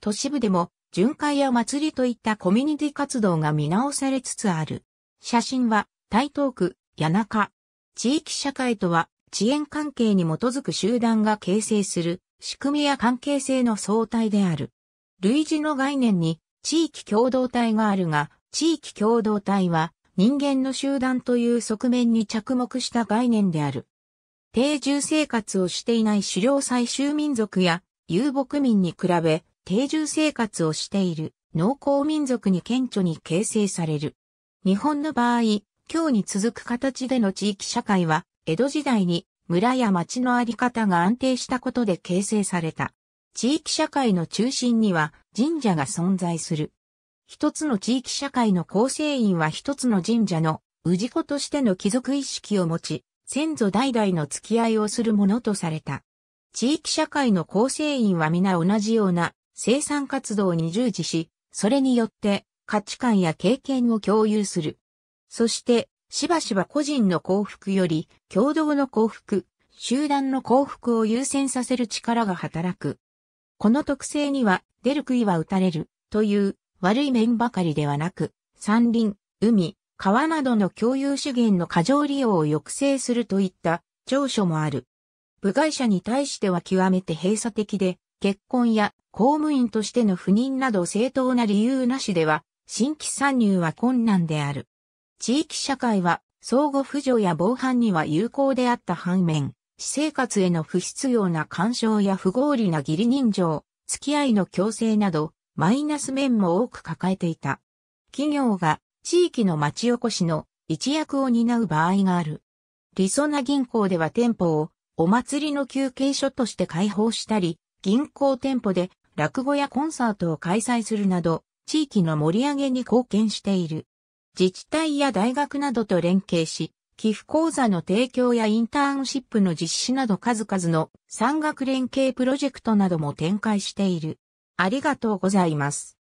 都市部でも巡回や祭りといったコミュニティ活動が見直されつつある。写真は台東区、谷中。地域社会とは遅延関係に基づく集団が形成する仕組みや関係性の相対である。類似の概念に地域共同体があるが、地域共同体は人間の集団という側面に着目した概念である。定住生活をしていない狩猟採集民族や遊牧民に比べ、定住生活をしている農耕民族に顕著に形成される。日本の場合、今日に続く形での地域社会は、江戸時代に村や町のあり方が安定したことで形成された。地域社会の中心には神社が存在する。一つの地域社会の構成員は一つの神社の氏子としての貴族意識を持ち、先祖代々の付き合いをするものとされた。地域社会の構成員は皆同じような生産活動に従事し、それによって価値観や経験を共有する。そして、しばしば個人の幸福より共同の幸福、集団の幸福を優先させる力が働く。この特性には出る杭は打たれるという悪い面ばかりではなく、山林、海、川などの共有資源の過剰利用を抑制するといった長所もある。部外者に対しては極めて閉鎖的で結婚や公務員としての不妊など正当な理由なしでは、新規参入は困難である。地域社会は、相互扶助や防犯には有効であった反面、私生活への不必要な干渉や不合理な義理人情、付き合いの強制など、マイナス面も多く抱えていた。企業が地域の町おこしの一役を担う場合がある。理想な銀行では店舗をお祭りの休憩所として開放したり、銀行店舗で落語やコンサートを開催するなど、地域の盛り上げに貢献している。自治体や大学などと連携し、寄付講座の提供やインターンシップの実施など数々の産学連携プロジェクトなども展開している。ありがとうございます。